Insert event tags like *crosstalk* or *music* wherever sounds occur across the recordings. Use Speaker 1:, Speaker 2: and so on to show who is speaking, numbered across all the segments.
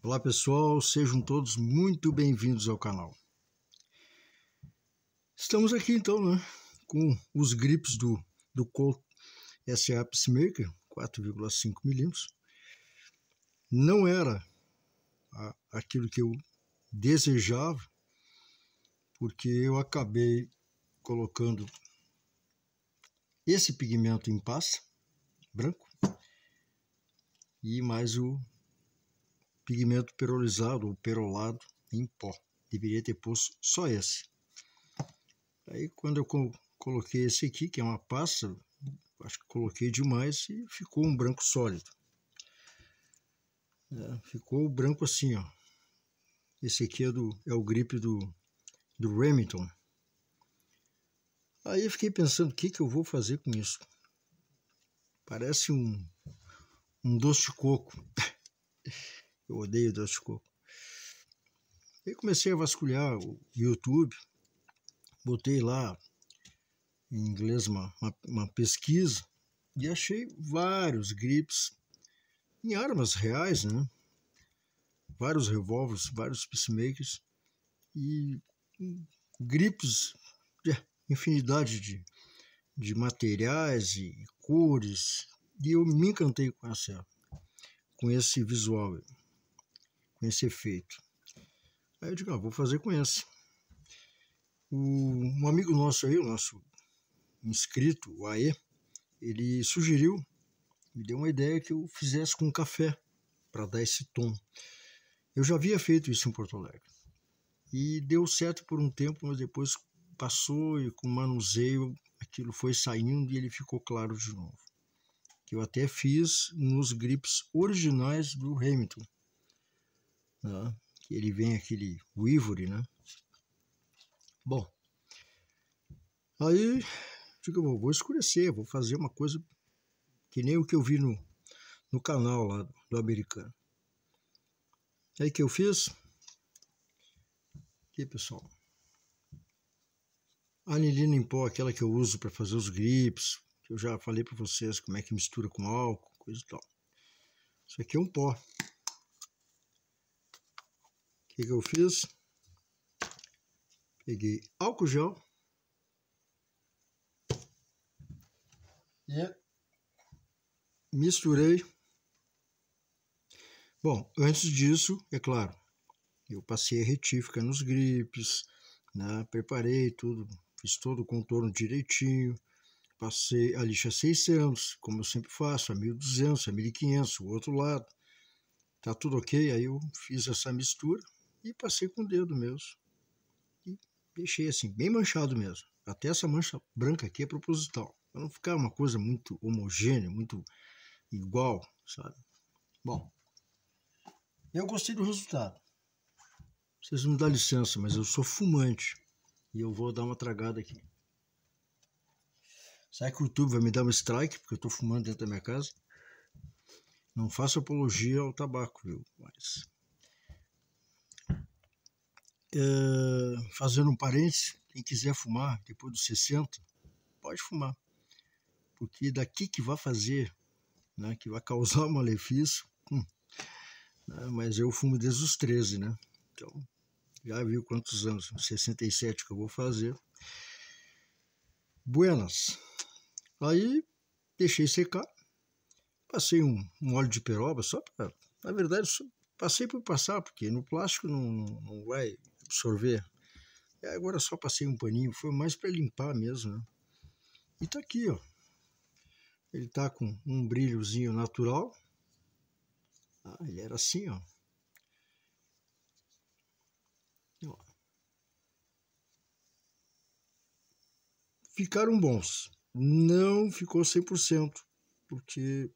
Speaker 1: Olá pessoal, sejam todos muito bem-vindos ao canal. Estamos aqui então, né, com os grips do, do Colt SA Peacemaker 4,5 milímetros. Não era a, aquilo que eu desejava, porque eu acabei colocando esse pigmento em pasta, branco, e mais o pigmento perolizado ou perolado em pó. Deveria ter posto só esse. Aí quando eu coloquei esse aqui, que é uma pasta, acho que coloquei demais e ficou um branco sólido. É, ficou branco assim, ó. Esse aqui é, do, é o grip do, do Remington. Aí eu fiquei pensando, o que, que eu vou fazer com isso? Parece um, um doce de coco. *laughs* Eu odeio doce de coco. E comecei a vasculhar o YouTube, botei lá em inglês uma, uma, uma pesquisa e achei vários grips em armas reais, né? Vários revólveres, vários peacemakers e grips de infinidade de, de materiais e cores. E eu me encantei com, essa, com esse visual com esse efeito. Aí eu digo, ah, vou fazer com esse. O, um amigo nosso aí, o nosso inscrito, o AE, ele sugeriu, me deu uma ideia que eu fizesse com café para dar esse tom. Eu já havia feito isso em Porto Alegre. E deu certo por um tempo, mas depois passou e com manuseio aquilo foi saindo e ele ficou claro de novo. Que eu até fiz nos grips originais do Hamilton né? que ele vem aquele o Ivory, né? Bom, aí digo, vou, vou escurecer, vou fazer uma coisa que nem o que eu vi no, no canal lá do, do americano. Aí que eu fiz, aqui pessoal, a anilina em pó, aquela que eu uso para fazer os grips, que eu já falei para vocês como é que mistura com álcool, coisa e tal. Isso aqui é um pó, que, que eu fiz? Peguei álcool gel e misturei. Bom, antes disso, é claro, eu passei a retífica nos gripes, né? preparei tudo, fiz todo o contorno direitinho, passei a lixa 600, como eu sempre faço, a 1200, a 1500, o outro lado. Tá tudo ok, aí eu fiz essa mistura e passei com o dedo mesmo. E deixei assim, bem manchado mesmo. Até essa mancha branca aqui é proposital, para não ficar uma coisa muito homogênea, muito igual, sabe? Bom, eu gostei do resultado. Vocês me dão licença, mas eu sou fumante e eu vou dar uma tragada aqui. Será que o YouTube vai me dar um strike porque eu estou fumando dentro da minha casa? Não faço apologia ao tabaco, viu? Mas é, fazendo um parênteses, quem quiser fumar depois dos 60, pode fumar. Porque daqui que vai fazer, né, que vai *laughs* causar um malefício, hum, né, mas eu fumo desde os 13, né? Então, já viu quantos anos, 67 que eu vou fazer. Buenas. Aí, deixei secar, passei um, um óleo de peroba só para, na verdade, só passei por passar, porque no plástico não, não, não vai absorver. E agora só passei um paninho, foi mais para limpar mesmo. Né? E tá aqui, ó. Ele tá com um brilhozinho natural. Ah, ele era assim, ó. ó. Ficaram bons. Não ficou 100%, porque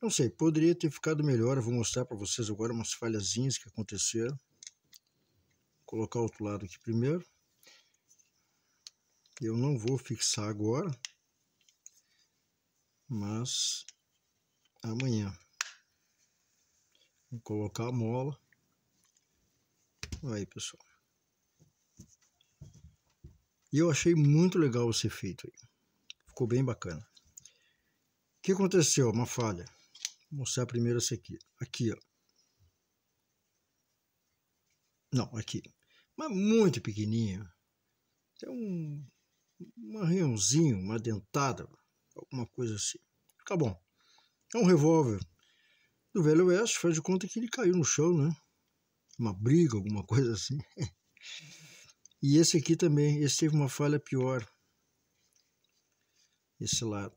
Speaker 1: não sei, poderia ter ficado melhor. Eu vou mostrar para vocês agora umas falhazinhas que aconteceram colocar outro lado aqui primeiro. Eu não vou fixar agora, mas amanhã. Vou colocar a mola. Aí, pessoal. E eu achei muito legal esse efeito aí. Ficou bem bacana. O que aconteceu? Uma falha. Vou mostrar primeiro essa aqui. Aqui, ó. Não, aqui mas muito pequenininho. é um, um uma dentada, alguma coisa assim. fica tá bom. É um revólver do Velho Oeste, faz de conta que ele caiu no chão, né? Uma briga, alguma coisa assim. *laughs* E esse aqui também, esse teve uma falha pior. Esse lado.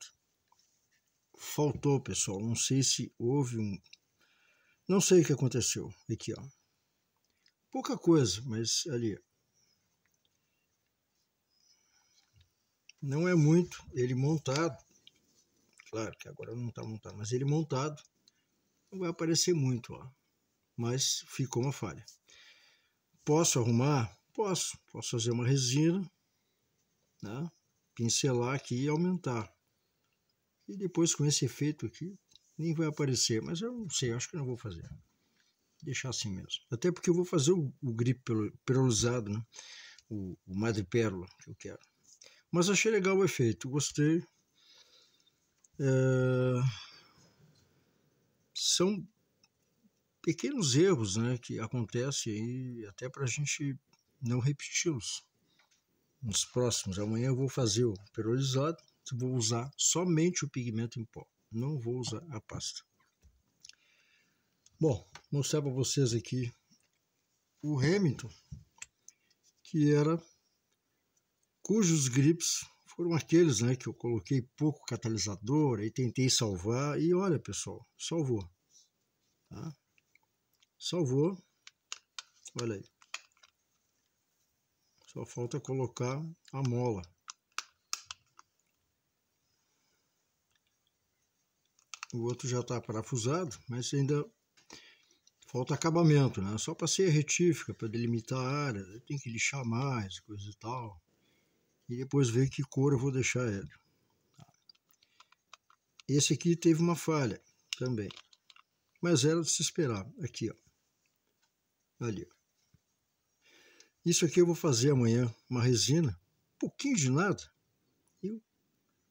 Speaker 1: Faltou, pessoal. Não sei se houve um. Não sei o que aconteceu. Aqui, ó. Pouca coisa, mas ali. Não é muito ele montado. Claro que agora não está montado, mas ele montado não vai aparecer muito, ó. Mas ficou uma falha. Posso arrumar? Posso. Posso fazer uma resina, né? pincelar aqui e aumentar. E depois com esse efeito aqui, nem vai aparecer, mas eu não sei, acho que não vou fazer deixar assim mesmo. Até porque eu vou fazer o, o pelo perolizado, né? o, o madrepérola que eu quero. Mas achei legal o efeito, gostei. É... São pequenos erros né, que acontecem aí, até para a gente não repeti-los nos próximos. Amanhã eu vou fazer o perolizado, vou usar somente o pigmento em pó, não vou usar a pasta. Bom, mostrar para vocês aqui o Hamilton, que era cujos grips foram aqueles né, que eu coloquei pouco catalisador e tentei salvar. E olha, pessoal, salvou. Tá? Salvou. Olha aí. Só falta colocar a mola. O outro já está parafusado, mas ainda falta acabamento, né? Só para ser retífica, para delimitar a área, tem que lixar mais, coisa e tal. E depois ver que cor eu vou deixar ele. Esse aqui teve uma falha também, mas era de se esperar. Aqui, ó. Ali. Isso aqui eu vou fazer amanhã, uma resina, um pouquinho de nada. Eu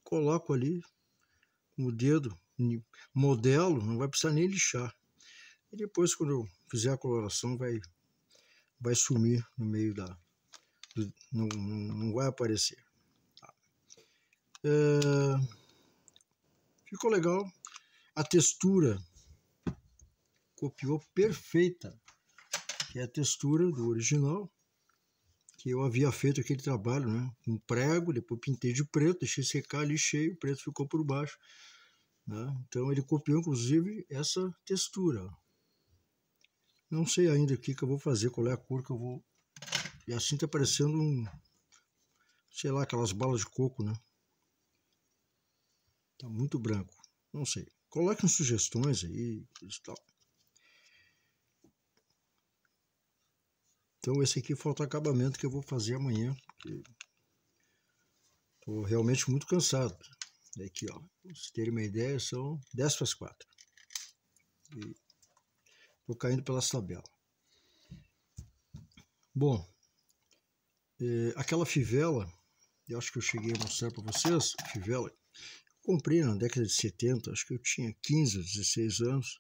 Speaker 1: coloco ali o dedo, modelo, não vai precisar nem lixar e depois, quando eu fizer a coloração, vai, vai sumir no meio da... Do, não, não vai aparecer. Tá. É, ficou legal. A textura copiou perfeita, que é a textura do original que eu havia feito aquele trabalho, né? com prego, depois pintei de preto, deixei secar, lixei, o preto ficou por baixo. Né? Então ele copiou, inclusive, essa textura. Não sei ainda o que, que eu vou fazer, qual é a cor que eu vou... E assim tá parecendo um... Sei lá, aquelas balas de coco, né? Tá muito branco. Não sei. Coloquem sugestões aí e tal. Então esse aqui falta acabamento que eu vou fazer amanhã. Tô realmente muito cansado. Aqui, ó. Pra vocês terem uma ideia, são 10 para as 4. E Vou caindo pelas tabelas. Bom, é, aquela fivela, eu acho que eu cheguei a mostrar para vocês, fivela, comprei na década de 70, acho que eu tinha 15, 16 anos,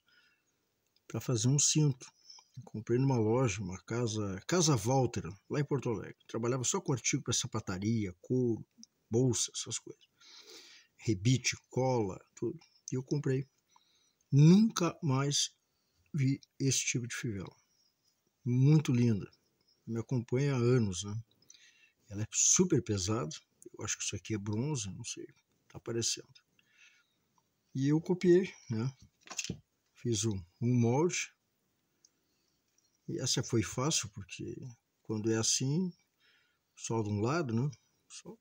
Speaker 1: para fazer um cinto. comprei numa loja, uma casa, Casa Walter, lá em Porto Alegre. trabalhava só com artigo para sapataria, couro, bolsa, essas coisas. Rebite, cola, tudo. E eu comprei. Nunca mais vi esse tipo de fivela. Muito linda. Me acompanha há anos, né? Ela é super pesada. Eu acho que isso aqui é bronze, não sei. Tá aparecendo. E eu copiei, né? Fiz um, um molde. E essa foi fácil, porque quando é assim, só de um lado, né? Só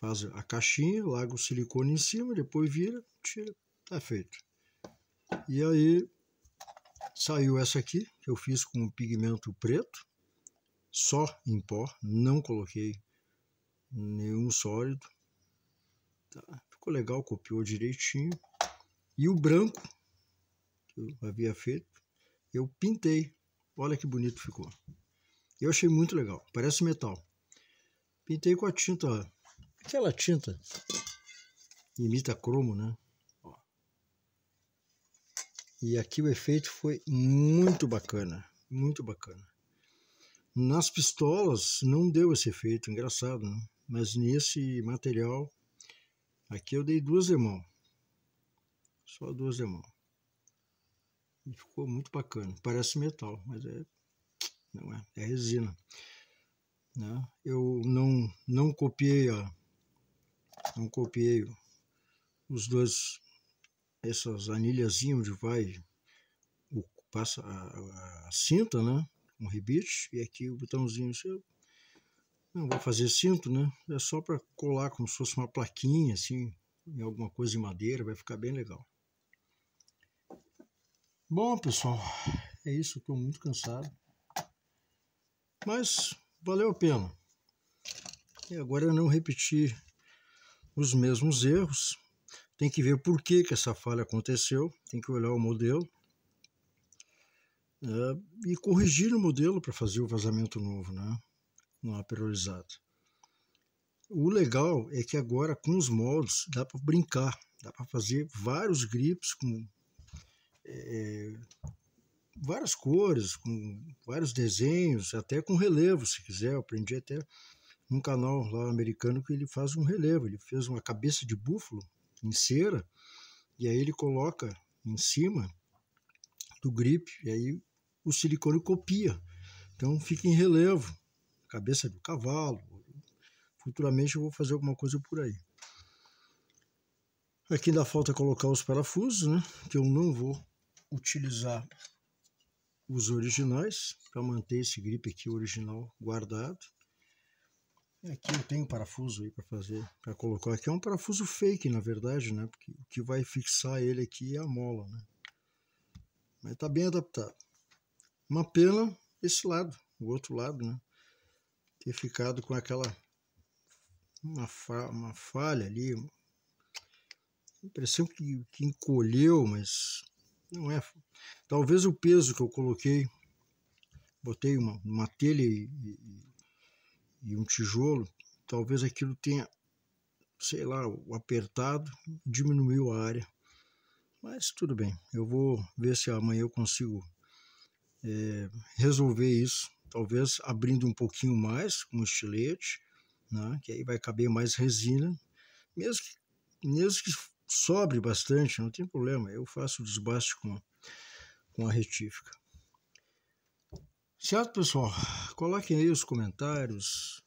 Speaker 1: faz a caixinha, larga o silicone em cima, depois vira, tira. Tá feito. E aí saiu essa aqui, que eu fiz com um pigmento preto, só em pó, não coloquei nenhum sólido. Tá, ficou legal, copiou direitinho. E o branco, que eu havia feito, eu pintei. Olha que bonito ficou. Eu achei muito legal, parece metal. Pintei com a tinta, aquela tinta imita cromo, né? E aqui o efeito foi muito bacana, muito bacana. Nas pistolas não deu esse efeito, engraçado, né? mas nesse material aqui eu dei duas de mão, só duas de mão. E ficou muito bacana, parece metal, mas é, não é, é resina. Né? Eu não, não copiei, a, não copiei os dois essas anilhazinhas onde vai o, passa a, a, cinta, né? Um rebite, e aqui o botãozinho. Não vou fazer cinto, né? É só para colar como se fosse uma plaquinha, assim, em alguma coisa em madeira, vai ficar bem legal. Bom, pessoal, é isso. Estou muito cansado. Mas valeu a pena. E agora não repetir os mesmos erros tem que ver por que, que essa falha aconteceu, tem que olhar o modelo né, e corrigir o modelo para fazer o vazamento novo, né, não aperolizado. O legal é que agora com os moldes dá para brincar, dá para fazer vários grips com é, é, várias cores, com vários desenhos, até com relevo, se quiser. Eu aprendi até num canal lá americano que ele faz um relevo. Ele fez uma cabeça de búfalo em cera, e aí ele coloca em cima do grip, e aí o silicone copia. Então fica em relevo, cabeça do cavalo. Futuramente eu vou fazer alguma coisa por aí. Aqui ainda falta colocar os parafusos, né? Que eu não vou utilizar os originais para manter esse grip aqui original guardado. Aqui é eu tenho um parafuso aí para fazer, para colocar. Aqui é um parafuso fake, na verdade, né? Porque o que vai fixar ele aqui é a mola, né? Mas tá bem adaptado. Uma pena esse lado, o outro lado, né? Ter ficado com aquela uma, fa uma falha ali. A impressão que, que encolheu, mas não é. Talvez o peso que eu coloquei, botei uma, uma telha e, e e um tijolo, talvez aquilo tenha, sei lá, o apertado, diminuiu a área. Mas tudo bem, eu vou ver se amanhã eu consigo é, resolver isso, talvez abrindo um pouquinho mais com um estilete, né, que aí vai caber mais resina, mesmo que, mesmo que sobre bastante, não tem problema, eu faço o desbaste com, com a retífica. Certo, pessoal? Coloquem aí os comentários,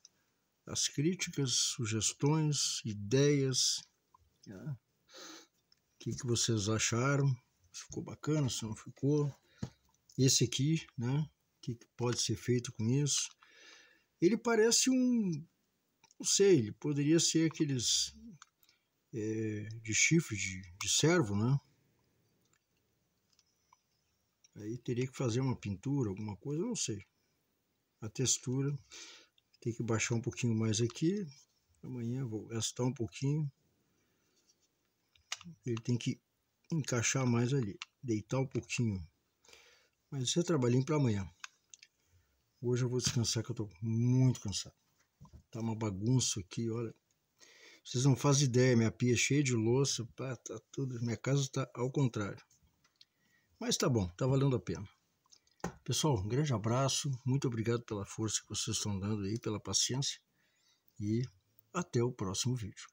Speaker 1: as críticas, sugestões, ideias. Né? O que, que vocês acharam? ficou bacana, se não ficou. Esse aqui, né? O que, que pode ser feito com isso? Ele parece um. Não sei, ele poderia ser aqueles é, de chifre de, de servo, né? Aí teria que fazer uma pintura, alguma coisa, não sei. A textura tem que baixar um pouquinho mais aqui. Amanhã vou gastar um pouquinho. Ele tem que encaixar mais ali, deitar um pouquinho. Mas isso é trabalhinho para amanhã. Hoje eu vou descansar que eu estou muito cansado. Tá uma bagunça aqui, olha. Vocês não fazem ideia, minha pia é cheia de louça, pá, tá tudo, minha casa está ao contrário. Mas tá bom, tá valendo a pena. Pessoal, um grande abraço, muito obrigado pela força que vocês estão dando aí, pela paciência e até o próximo vídeo.